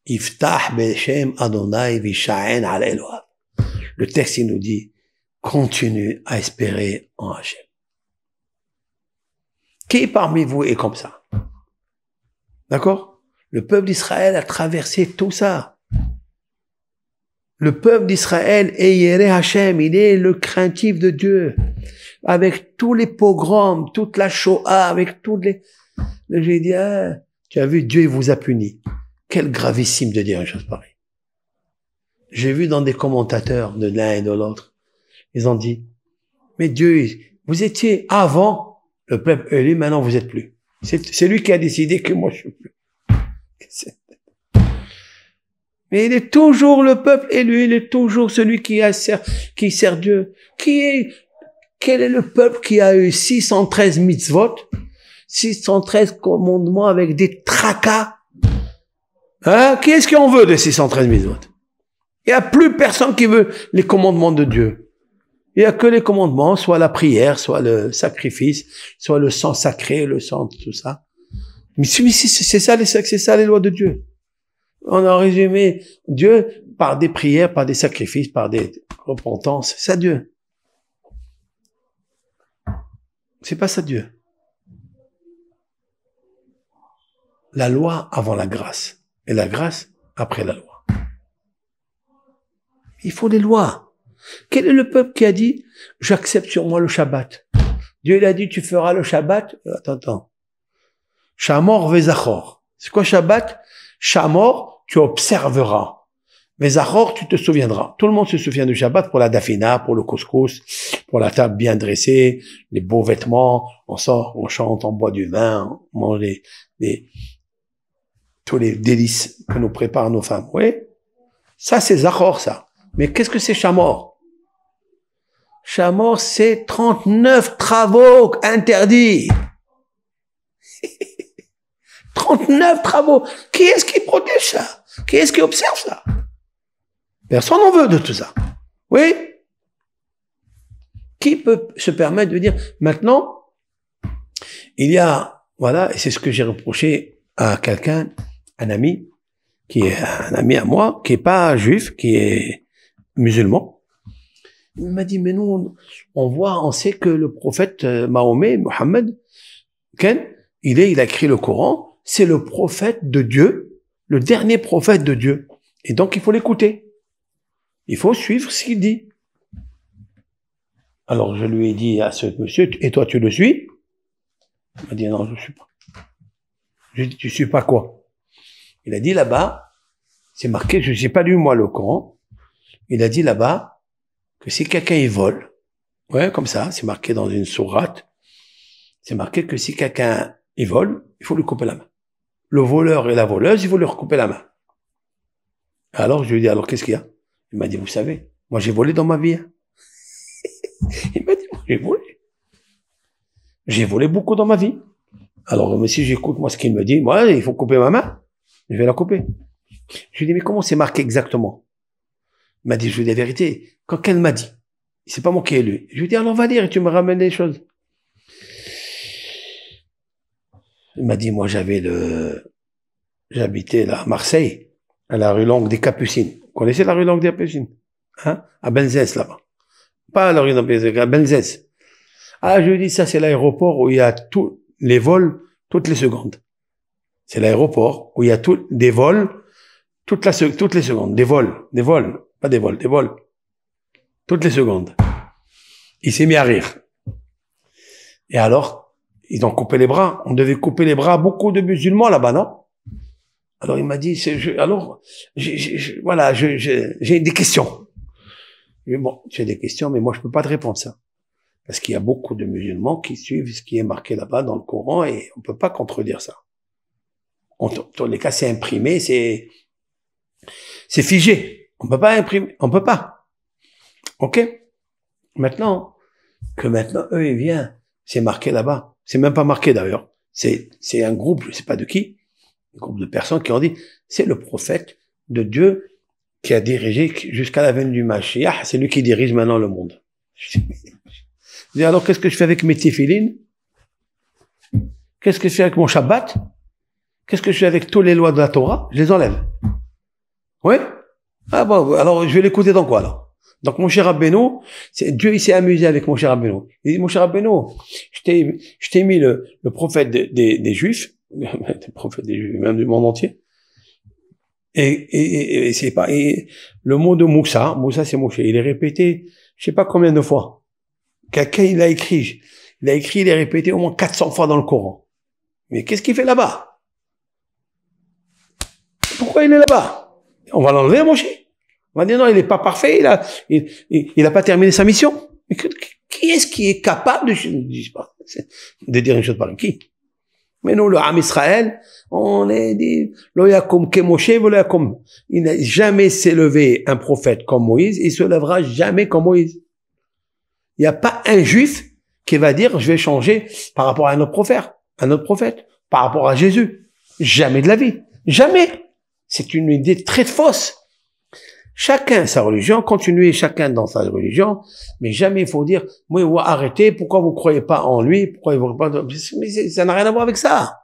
Iftah Beshem Adonai Visha'en al le texte, il nous dit, continue à espérer en Hachem. Qui parmi vous est comme ça D'accord Le peuple d'Israël a traversé tout ça. Le peuple d'Israël est Yéré Hachem, il est le craintif de Dieu. Avec tous les pogroms, toute la Shoah, avec tous les... J'ai dit, ah, tu as vu, Dieu vous a puni. Quel gravissime de dire une chose pareille j'ai vu dans des commentateurs de l'un et de l'autre, ils ont dit, mais Dieu, vous étiez avant le peuple élu, maintenant vous êtes plus. C'est lui qui a décidé que moi je suis plus. Mais il est toujours le peuple élu, il est toujours celui qui, a, qui sert Dieu. Qui est, quel est le peuple qui a eu 613 mitzvot, 613 commandements avec des tracas Hein Qui ce qu'on veut de 613 mitzvot il n'y a plus personne qui veut les commandements de Dieu. Il n'y a que les commandements, soit la prière, soit le sacrifice, soit le sang sacré, le sang, tout ça. Mais c'est ça, c'est ça les lois de Dieu. On a résumé Dieu par des prières, par des sacrifices, par des repentances. C'est ça Dieu. C'est pas ça Dieu. La loi avant la grâce et la grâce après la loi. Il faut des lois. Quel est le peuple qui a dit j'accepte sur moi le Shabbat Dieu il a dit tu feras le Shabbat. Euh, attends, attends. Shamor vezachor. C'est quoi Shabbat Shamor, tu observeras. Vezachor, tu te souviendras. Tout le monde se souvient du Shabbat pour la dafina, pour le couscous, pour la table bien dressée, les beaux vêtements. On sort, on chante, on boit du vin, on mange les, tous les délices que nous préparent nos femmes. Oui, ça c'est Zachor, ça. Mais qu'est-ce que c'est Chamor Chamor, c'est 39 travaux interdits. 39 travaux. Qui est-ce qui protège ça Qui est-ce qui observe ça Personne n'en veut de tout ça. Oui Qui peut se permettre de dire, maintenant, il y a, voilà, et c'est ce que j'ai reproché à quelqu'un, un ami, qui est un ami à moi, qui est pas juif, qui est musulman. Il m'a dit, mais nous, on, voit, on sait que le prophète euh, Mahomet, Mohammed, Ken, il est, il a écrit le Coran, c'est le prophète de Dieu, le dernier prophète de Dieu. Et donc, il faut l'écouter. Il faut suivre ce qu'il dit. Alors, je lui ai dit à ce monsieur, et toi, tu le suis? Il m'a dit, non, je ne suis pas. Je lui tu suis pas quoi? Il a dit, là-bas, c'est marqué, je ne sais pas lu, moi, le Coran, il a dit là-bas que si quelqu'un y vole, ouais, comme ça, c'est marqué dans une sourate, c'est marqué que si quelqu'un y vole, il faut lui couper la main. Le voleur et la voleuse, il faut leur couper la main. Alors, je lui ai alors qu'est-ce qu'il y a Il m'a dit, vous savez, moi j'ai volé dans ma vie. Hein. il m'a dit, j'ai volé. J'ai volé beaucoup dans ma vie. Alors, si j'écoute moi ce qu'il me dit, moi, il faut couper ma main, je vais la couper. Je lui ai mais comment c'est marqué exactement m'a dit, je vous dis la vérité. Quand qu'elle m'a dit, c'est pas moi qui ai lu, Je lui ai dit, alors va lire et tu me ramènes les choses. Il m'a dit, moi, j'avais le, j'habitais là, à Marseille, à la rue Longue des Capucines. Vous connaissez la rue Longue des Capucines? Hein? À Benzès, là-bas. Pas à la rue Longue à Benzès. Ah, je lui dis, ça, c'est l'aéroport où il y a tous les vols toutes les secondes. C'est l'aéroport où il y a tous des vols toutes, la, toutes les secondes, des vols, des vols. Pas des vols, des vols. Toutes les secondes. Il s'est mis à rire. Et alors, ils ont coupé les bras. On devait couper les bras à beaucoup de musulmans là-bas, non Alors il m'a dit, alors, voilà, j'ai des questions. bon, j'ai des questions, mais moi je peux pas te répondre ça. Parce qu'il y a beaucoup de musulmans qui suivent ce qui est marqué là-bas dans le Coran et on peut pas contredire ça. En tous les cas, c'est imprimé, c'est, c'est figé. On peut pas imprimer, on peut pas. OK Maintenant, que maintenant, eux, ils viennent, c'est marqué là-bas. C'est même pas marqué d'ailleurs. C'est, c'est un groupe, je sais pas de qui, un groupe de personnes qui ont dit, c'est le prophète de Dieu qui a dirigé jusqu'à la veine du Mashiach, c'est lui qui dirige maintenant le monde. alors qu'est-ce que je fais avec mes Tifilines Qu'est-ce que je fais avec mon Shabbat Qu'est-ce que je fais avec toutes les lois de la Torah Je les enlève. Oui ah bon, alors je vais l'écouter dans quoi alors Donc mon cher c'est Dieu il s'est amusé avec mon cher Abeno. Il dit, mon cher Abeno, je t'ai mis le, le prophète des, des, Juifs, le prophète des Juifs, même du monde entier, et, et, c'est pas le mot de Moussa, Moussa c'est Moshe, il est répété, je sais pas combien de fois. Quelqu'un il a écrit, il a écrit, il est répété au moins 400 fois dans le Coran. Mais qu'est-ce qu'il fait là-bas Pourquoi il est là-bas on va l'enlever à Moshe. On va dire non, il n'est pas parfait, il a, il, a pas terminé sa mission. Mais qui est-ce qui est capable de, de dire une chose par Qui Mais nous, le Ham Israël, on est dit, Il n'a jamais s'élevé un prophète comme Moïse, il se lèvera jamais comme Moïse. Il n'y a pas un juif qui va dire, je vais changer par rapport à un prophète, un autre prophète, par rapport à Jésus. Jamais de la vie. Jamais. C'est une idée très fausse. Chacun sa religion, continuez chacun dans sa religion, mais jamais il faut dire, moi, vous arrêtez, pourquoi vous croyez pas en lui, pourquoi vous pas Mais ça n'a rien à voir avec ça.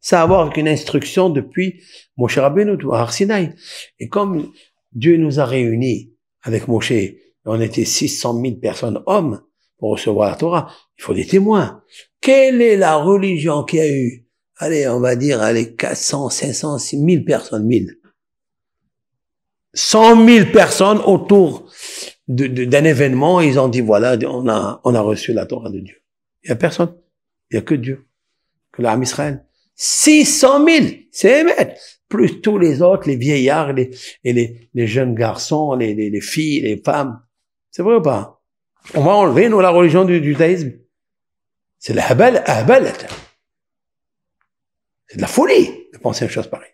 Ça a à voir avec une instruction depuis Moshe Rabbeinu, Arsinaï. Et comme Dieu nous a réunis avec Moshe, on était 600 000 personnes hommes pour recevoir la Torah, il faut des témoins. Quelle est la religion qui a eu allez, on va dire, allez, 400, 500, 6000 personnes, 1000. 100 000 personnes autour d'un événement, ils ont dit, voilà, on a, on a reçu la Torah de Dieu. Il n'y a personne. Il n'y a que Dieu. Que l'armée Israël. 600 000, c'est émettre. Plus tous les autres, les vieillards, les, et les, les jeunes garçons, les, les, filles, les femmes. C'est vrai ou pas? On va enlever, nous, la religion du judaïsme. C'est la habal, c'est de la folie de penser à une chose pareille.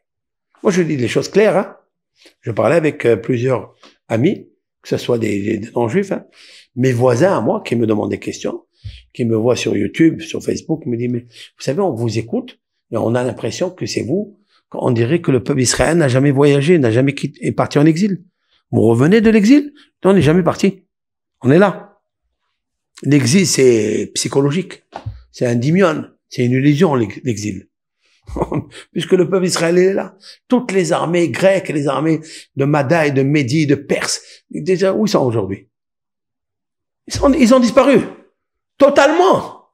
Moi, je dis des choses claires. Hein. Je parlais avec euh, plusieurs amis, que ce soit des, des, non-juifs, hein. mes voisins à moi qui me demandent des questions, qui me voient sur YouTube, sur Facebook, me disent, mais vous savez, on vous écoute, mais on a l'impression que c'est vous. On dirait que le peuple israélien n'a jamais voyagé, n'a jamais quitté, est parti en exil. Vous revenez de l'exil on n'est jamais parti. On est là. L'exil, c'est psychologique. C'est un dimion. C'est une illusion, l'exil. puisque le peuple israélien est là. Toutes les armées grecques, les armées de Madaï, de Médie, de Perse, déjà, où ils sont aujourd'hui ils, ont disparu totalement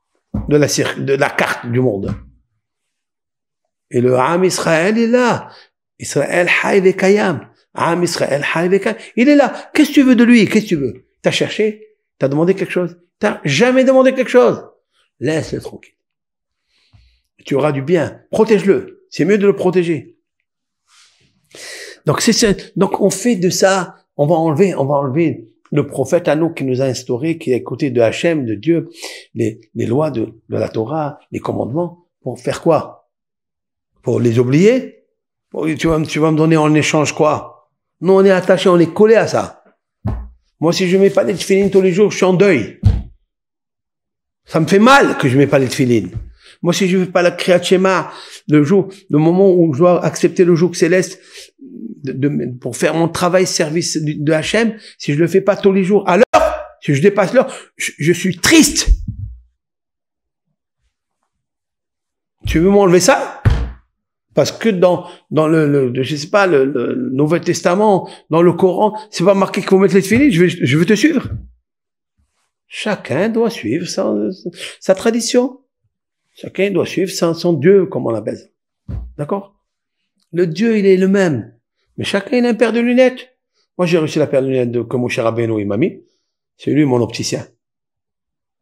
de la, de la carte du monde. Et le Ham Israël est là. Israël Haïv et Kayam. Ham Israël Kayam. Il est là. Qu'est-ce que tu veux de lui Qu'est-ce que tu veux T'as cherché T'as demandé quelque chose T'as jamais demandé quelque chose Laisse-le tranquille tu auras du bien. Protège-le. C'est mieux de le protéger. Donc c'est donc on fait de ça, on va enlever, on va enlever le prophète à nous qui nous a instauré, qui a écouté de Hachem, de Dieu, les, lois de, la Torah, les commandements, pour faire quoi Pour les oublier tu, vas, tu vas me donner en échange quoi Nous, on est attaché, on est collé à ça. Moi, si je mets pas les tefilines tous les jours, je suis en deuil. Ça me fait mal que je mets pas les tefilines. Moi, si je ne fais pas la Kriyat le jour, le moment où je dois accepter le jour céleste de, pour faire mon travail service de, Hachem, si je le fais pas tous les jours, alors, si je dépasse l'heure, je, suis triste. Tu veux m'enlever ça parce que dans dans le, le je sais pas le, Nouveau Testament, dans le Coran, c'est pas marqué qu'il faut mettre les finis Je veux je veux te suivre. Chacun doit suivre sa, sa tradition. Chacun doit suivre son Dieu, comme on l'a baisse. D'accord Le Dieu, il est le même. Mais chacun, il a un paire de lunettes. Moi, j'ai reçu la paire de lunettes de, que mon cher Abeno, il m'a mis. C'est lui, mon opticien.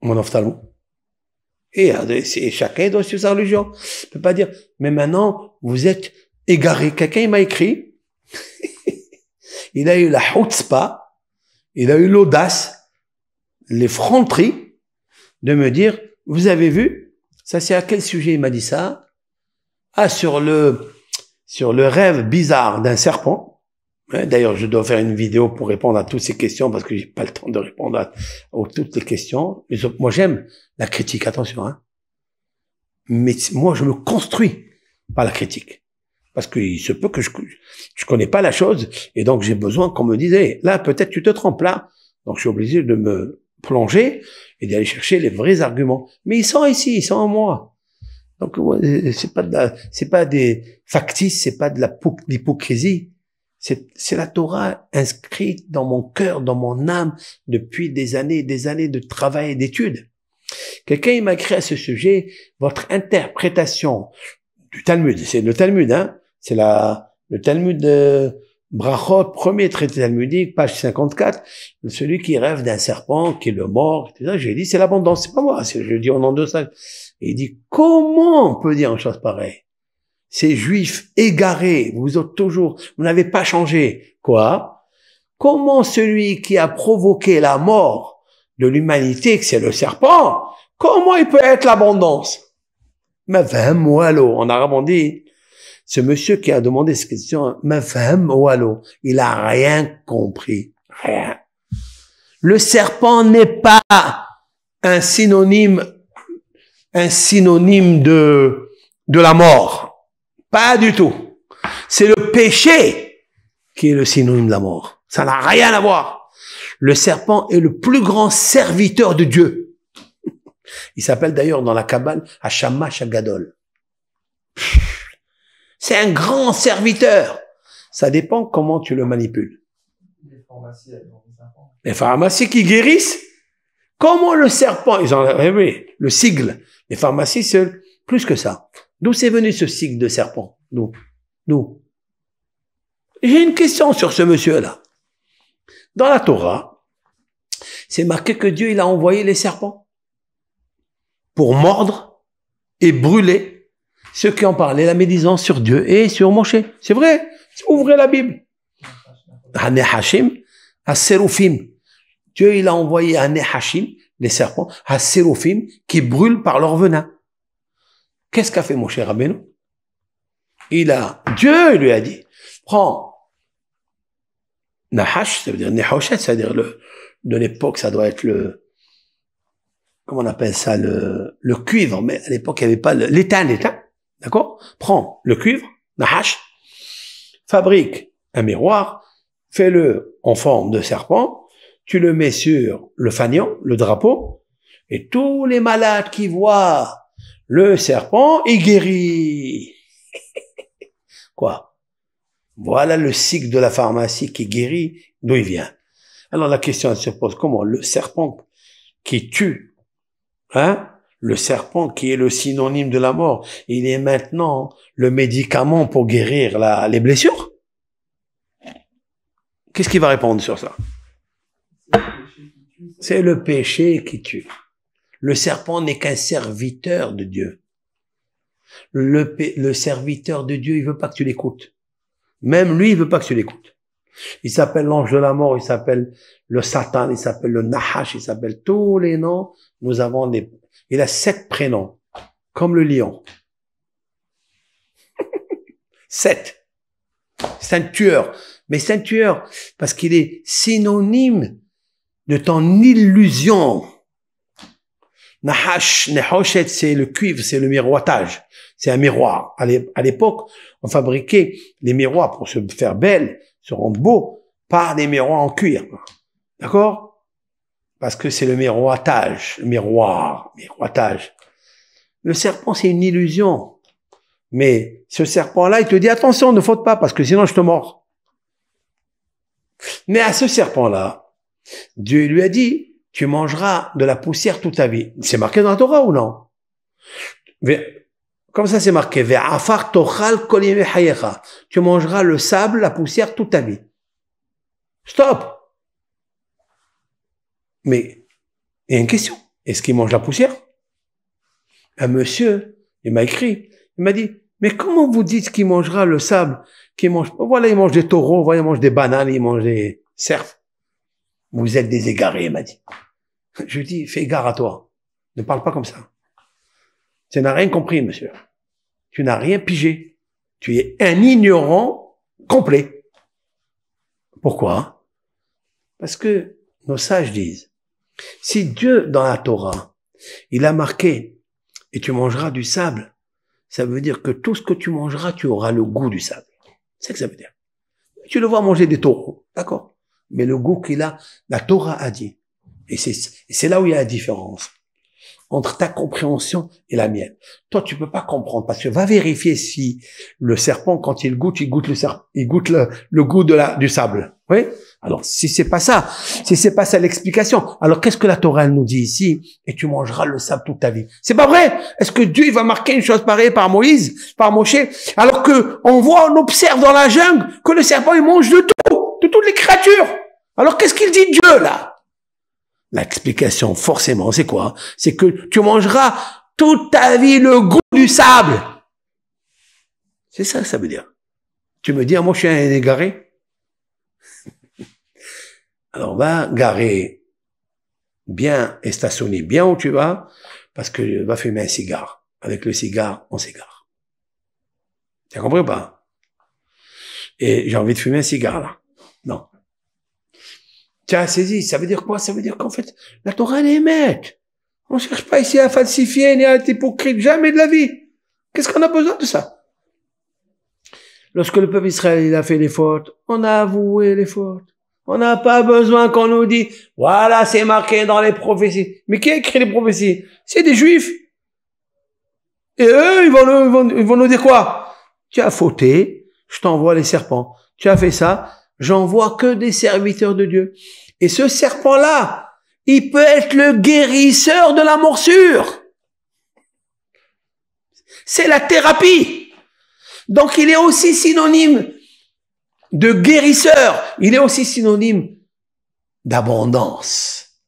Mon ophtalmo. Euh, et, chacun doit suivre sa religion. Je peux pas dire, mais maintenant, vous êtes égaré. Quelqu'un, il m'a écrit. il a eu la chutzpah. Il a eu l'audace, l'effronterie de me dire, vous avez vu, ça, c'est à quel sujet il m'a dit ça Ah, sur le, sur le rêve bizarre d'un serpent. D'ailleurs, je dois faire une vidéo pour répondre à toutes ces questions parce que j'ai pas le temps de répondre à, toutes les questions. Mais moi, j'aime la critique, attention. Hein. Mais moi, je me construis par la critique. Parce qu'il se peut que je, je connais pas la chose et donc j'ai besoin qu'on me dise, là, peut-être tu te trompes là. Donc, je suis obligé de me plonger et d'aller chercher les vrais arguments. Mais ils sont ici, ils sont en moi. Donc euh, c'est pas c'est pas des factices, c'est pas de l'hypocrisie. C'est la Torah inscrite dans mon cœur, dans mon âme, depuis des années des années de travail et d'études. Quelqu'un m'a écrit à ce sujet, votre interprétation du Talmud, c'est le Talmud, hein, c'est la, le Talmud, euh, Brachot, premier traité talmudique, page 54, celui qui rêve d'un serpent, qui le mord, etc. J'ai dit, c'est l'abondance, c'est pas moi, je dis, on en deux ça. il dit, comment on peut dire une chose pareille? Ces juifs égarés, vous êtes toujours, vous n'avez pas changé. Quoi? Comment celui qui a provoqué la mort de l'humanité, que c'est le serpent, comment il peut être l'abondance? Mais ben, moi, en on on dit, ce monsieur qui a demandé cette question, il a rien compris. Rien. Le serpent n'est pas un synonyme, un synonyme de, de la mort. Pas du tout. C'est le péché qui est le synonyme de la mort. Ça n'a rien à voir. Le serpent est le plus grand serviteur de Dieu. Il s'appelle d'ailleurs dans la Kabbale Hashamash Agadol. C'est un grand serviteur. Ça dépend comment tu le manipules. Les pharmacies, qui guérissent, comment le serpent, ils ont oui le sigle. Les pharmacies, c'est plus que ça. D'où c'est venu ce sigle de serpent nous Nous. J'ai une question sur ce monsieur-là. Dans la Torah, c'est marqué que Dieu, il a envoyé les serpents pour mordre et brûler ceux qui ont parlé la médisance sur Dieu et sur Moshe. C'est vrai. Ouvrez la Bible. Hané Hashim, à Dieu, il a envoyé Hané Hashim, les serpents, à Sérophim, qui brûlent par leur venin. Qu'est-ce qu'a fait Moshe Rabbeinu Il a, Dieu lui a dit, prends Nahash, ça veut dire Nehoshet, c'est-à-dire le, de l'époque, ça doit être le, comment on appelle ça, le, le cuivre, mais à l'époque, il n'y avait pas l'étain, l'étain. D'accord Prends le cuivre, nahash, fabrique un miroir, fais-le en forme de serpent, tu le mets sur le fanion, le drapeau, et tous les malades qui voient le serpent, ils guérit. Quoi Voilà le cycle de la pharmacie qui guérit, d'où il vient. Alors la question se pose, comment le serpent qui tue, hein, le serpent qui est le synonyme de la mort, il est maintenant le médicament pour guérir les blessures Qu'est-ce qu'il va répondre sur ça C'est le péché qui tue. Le serpent n'est qu'un serviteur de Dieu. Le, le, serviteur de Dieu, il veut pas que tu l'écoutes. Même lui, il veut pas que tu l'écoutes. Il s'appelle l'ange de la mort, il s'appelle le Satan, il s'appelle le Nahash, il s'appelle tous les noms. Nous avons des il a sept prénoms, comme le lion. sept. C'est tueur. Mais c'est tueur parce qu'il est synonyme de ton illusion. Nahash, Nehoshet, c'est le cuivre, c'est le miroitage. C'est un miroir. À l'époque, on fabriquait les miroirs pour se faire belle, se rendre beau, par des miroirs en cuir. D'accord parce que c'est le miroitage, le miroir, miroitage. Le serpent, c'est une illusion. Mais ce serpent-là, il te dit, attention, ne faute pas, parce que sinon je te mords. Mais à ce serpent-là, Dieu lui a dit, tu mangeras de la poussière toute ta vie. C'est marqué dans la Torah ou non Comme ça, c'est marqué, tu mangeras le sable, la poussière toute ta vie. Stop mais il y a une question. Est-ce qu'il mange la poussière Un monsieur, il m'a écrit, il m'a dit, mais comment vous dites qu'il mangera le sable Qu'il mange oh, Voilà, il mange des taureaux, voilà, il mange des bananes, il mange des cerfs. Vous êtes des égarés, il m'a dit. Je lui dis, fais gare à toi. Ne parle pas comme ça. Tu n'as rien compris, monsieur. Tu n'as rien pigé. Tu es un ignorant complet. Pourquoi Parce que nos sages disent, si Dieu, dans la Torah, il a marqué, et tu mangeras du sable, ça veut dire que tout ce que tu mangeras, tu auras le goût du sable. C'est ce que ça veut dire. Tu le vois manger des taureaux, d'accord Mais le goût qu'il a, la Torah a dit. Et c'est là où il y a la différence entre ta compréhension et la mienne. Toi, tu peux pas comprendre parce que va vérifier si le serpent, quand il goûte, il goûte le il goûte le, goût de la, du sable. Oui? Alors, si c'est pas ça, si c'est pas ça l'explication, alors qu'est-ce que la Torah nous dit ici Et tu mangeras le sable toute ta vie. C'est pas vrai. Est-ce que Dieu va marquer une chose pareille par Moïse, par Moshe, alors que on voit, on observe dans la jungle que le serpent il mange de tout, de toutes les créatures. Alors qu'est-ce qu'il dit Dieu là L'explication, forcément, c'est quoi C'est que tu mangeras toute ta vie le goût du sable. C'est ça, ça veut dire. Tu me dis, ah, moi, je suis un égaré. Alors va garer bien et stationner bien où tu vas, parce que va fumer un cigare. Avec le cigare, on s'égare. T'as compris ou pas Et j'ai envie de fumer un cigare là. Non. Tiens, as saisi, ça veut dire quoi Ça veut dire qu'en fait, la Torah, est maître. On cherche pas ici à falsifier ni à être hypocrite, jamais de la vie. Qu'est-ce qu'on a besoin de ça Lorsque le peuple israélien a fait les fautes, on a avoué les fautes. On n'a pas besoin qu'on nous dise, voilà, c'est marqué dans les prophéties. Mais qui a écrit les prophéties C'est des juifs. Et eux, ils vont, nous, ils vont nous dire quoi Tu as fauté, je t'envoie les serpents. Tu as fait ça, j'envoie que des serviteurs de Dieu. Et ce serpent-là, il peut être le guérisseur de la morsure. C'est la thérapie. Donc il est aussi synonyme de guérisseur, il est aussi synonyme d'abondance.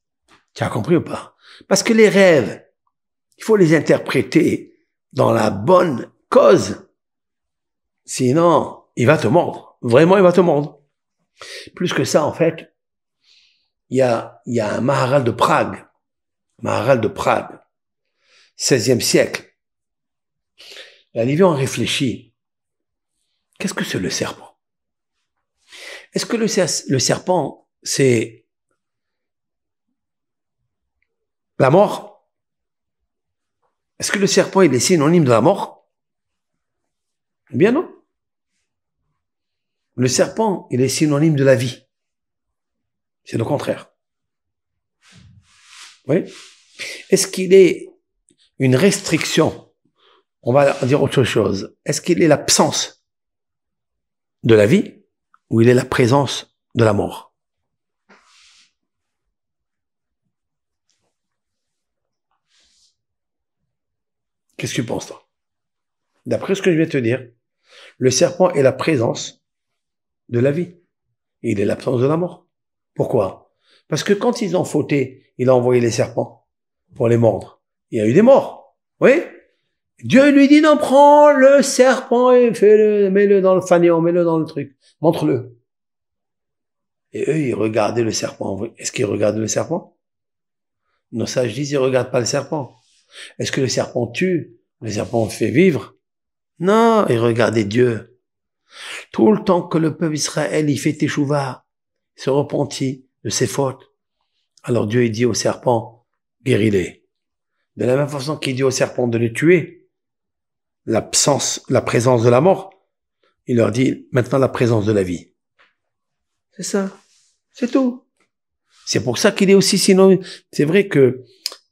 Tu as compris ou pas Parce que les rêves, il faut les interpréter dans la bonne cause. Sinon, il va te mordre. Vraiment, il va te mordre. Plus que ça, en fait, il y a, y a un Maharal de Prague. Maharal de Prague, 16e siècle. La Livion réfléchit. Qu'est-ce que c'est le serpent est-ce que le, serpent, c'est la mort Est-ce que le serpent, il est synonyme de la mort Eh bien non. Le serpent, il est synonyme de la vie. C'est le contraire. Oui. Est-ce qu'il est une restriction On va dire autre chose. Est-ce qu'il est l'absence de la vie où il est la présence de la mort. Qu'est-ce que tu penses, toi D'après ce que je viens te dire, le serpent est la présence de la vie. il est l'absence de la mort. Pourquoi Parce que quand ils ont fauté, il a envoyé les serpents pour les mordre. Il y a eu des morts. Oui Dieu lui dit non, prends le serpent et le mets-le dans le fanion, mets-le dans le truc, montre-le. Et eux, ils regardaient le serpent. Est-ce qu'ils regardent le serpent Nos sages disent, ils regardent pas le serpent. Est-ce que le serpent tue Le serpent fait vivre Non, ils regardaient Dieu. Tout le temps que le peuple Israël, il fait tes se repentit de ses fautes. Alors Dieu, il dit au serpent, guéris-les. De la même façon qu'il dit au serpent de le tuer, l'absence, la présence de la mort. Il leur dit maintenant la présence de la vie. C'est ça. C'est tout. C'est pour ça qu'il est aussi sinon. C'est vrai que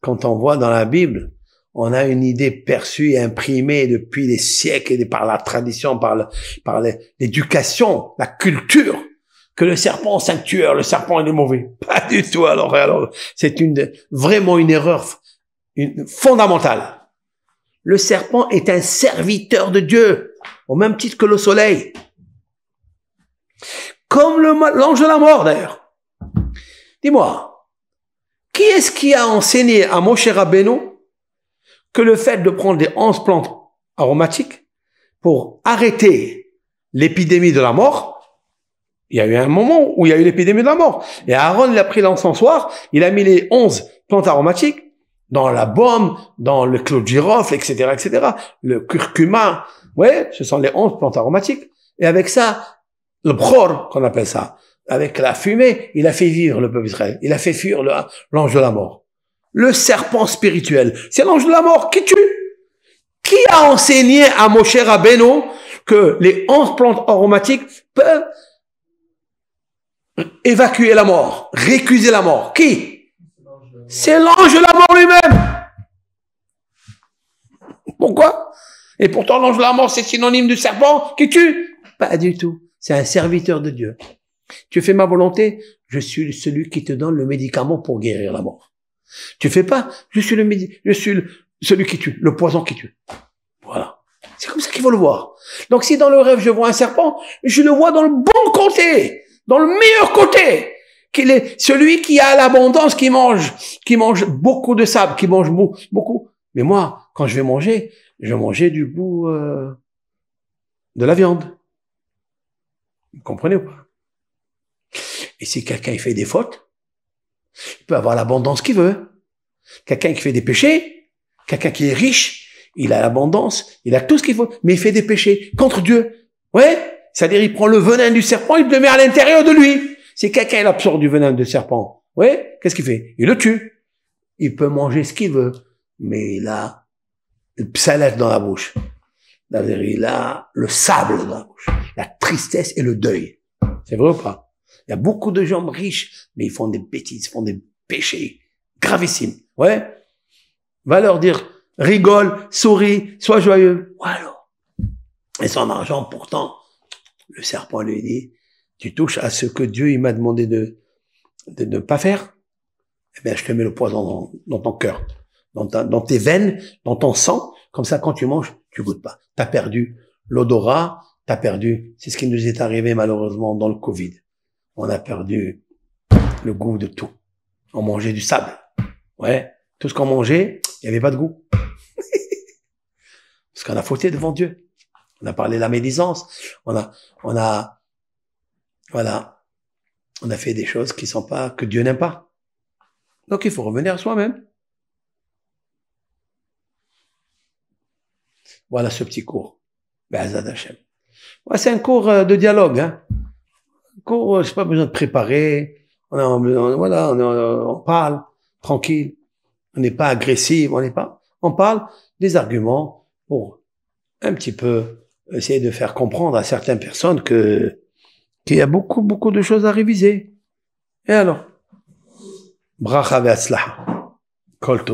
quand on voit dans la Bible, on a une idée perçue et imprimée depuis des siècles par la tradition, par, par l'éducation, la culture, que le serpent c'est un tueur, le serpent il est mauvais. Pas du tout. Alors, alors c'est une vraiment une erreur fondamentale le serpent est un serviteur de Dieu, au même titre que le soleil. Comme l'ange de la mort d'ailleurs. Dis-moi, qui est-ce qui a enseigné à Moshe Rabbeinu que le fait de prendre des onze plantes aromatiques pour arrêter l'épidémie de la mort, il y a eu un moment où il y a eu l'épidémie de la mort. Et Aaron, il a pris l'encensoir, il a mis les onze plantes aromatiques, dans la baume, dans le clou de girofle, etc., etc., le curcuma. Ouais, ce sont les onze plantes aromatiques. Et avec ça, le bror, qu'on appelle ça, avec la fumée, il a fait vivre le peuple israël. Il a fait fuir l'ange de la mort. Le serpent spirituel. C'est l'ange de la mort qui tue. Qui a enseigné à Moshe Rabbeinu que les onze plantes aromatiques peuvent évacuer la mort, récuser la mort? Qui? C'est l'ange de la mort lui-même. Pourquoi Et pourtant, l'ange de la mort, c'est synonyme du serpent qui tue. Pas du tout. C'est un serviteur de Dieu. Tu fais ma volonté, je suis celui qui te donne le médicament pour guérir la mort. Tu fais pas, je suis le je suis celui qui tue, le poison qui tue. Voilà. C'est comme ça qu'il faut le voir. Donc si dans le rêve je vois un serpent, je le vois dans le bon côté, dans le meilleur côté. Celui qui a l'abondance, qui mange, qui mange beaucoup de sable, qui mange beaucoup. Mais moi, quand je vais manger, je vais manger du bout euh, de la viande. Vous comprenez ou pas Et si quelqu'un fait des fautes, il peut avoir l'abondance qu'il veut. Quelqu'un qui fait des péchés, quelqu'un qui est riche, il a l'abondance, il a tout ce qu'il faut, mais il fait des péchés contre Dieu. Ouais, c'est-à-dire il prend le venin du serpent, il le met à l'intérieur de lui. Si quelqu'un absorbe du venin de serpent, ouais, qu'est-ce qu'il fait Il le tue. Il peut manger ce qu'il veut, mais il a le salade dans la bouche. Il a le sable dans la bouche. La tristesse et le deuil. C'est vrai ou pas Il y a beaucoup de gens riches, mais ils font des bêtises, ils font des péchés gravissimes. Ouais Va leur dire, rigole, souris, sois joyeux. voilà. Et son argent, pourtant, le serpent lui dit, tu touches à ce que Dieu il m'a demandé de, de, ne pas faire, eh bien, je te mets le poison dans, ton cœur, dans, dans tes veines, dans ton sang. Comme ça, quand tu manges, tu goûtes pas. Tu as perdu l'odorat, tu as perdu. C'est ce qui nous est arrivé malheureusement dans le Covid. On a perdu le goût de tout. On mangeait du sable. Ouais, tout ce qu'on mangeait, il n'y avait pas de goût. Parce qu'on a faussé devant Dieu. On a parlé de la médisance. On a, on a, voilà. On a fait des choses qui sont pas, que Dieu n'aime pas. Donc il faut revenir à soi-même. Voilà ce petit cours. Ben, ouais, c'est un cours euh, de dialogue. Hein. Un cours, euh, pas besoin de préparer. On, a, voilà, on, euh, on, parle tranquille. On n'est pas agressif. On n'est pas. On parle des arguments pour un petit peu essayer de faire comprendre à certaines personnes que qu'il y a beaucoup, beaucoup de choses à réviser. Et alors Bracha ve'aslaha. Kol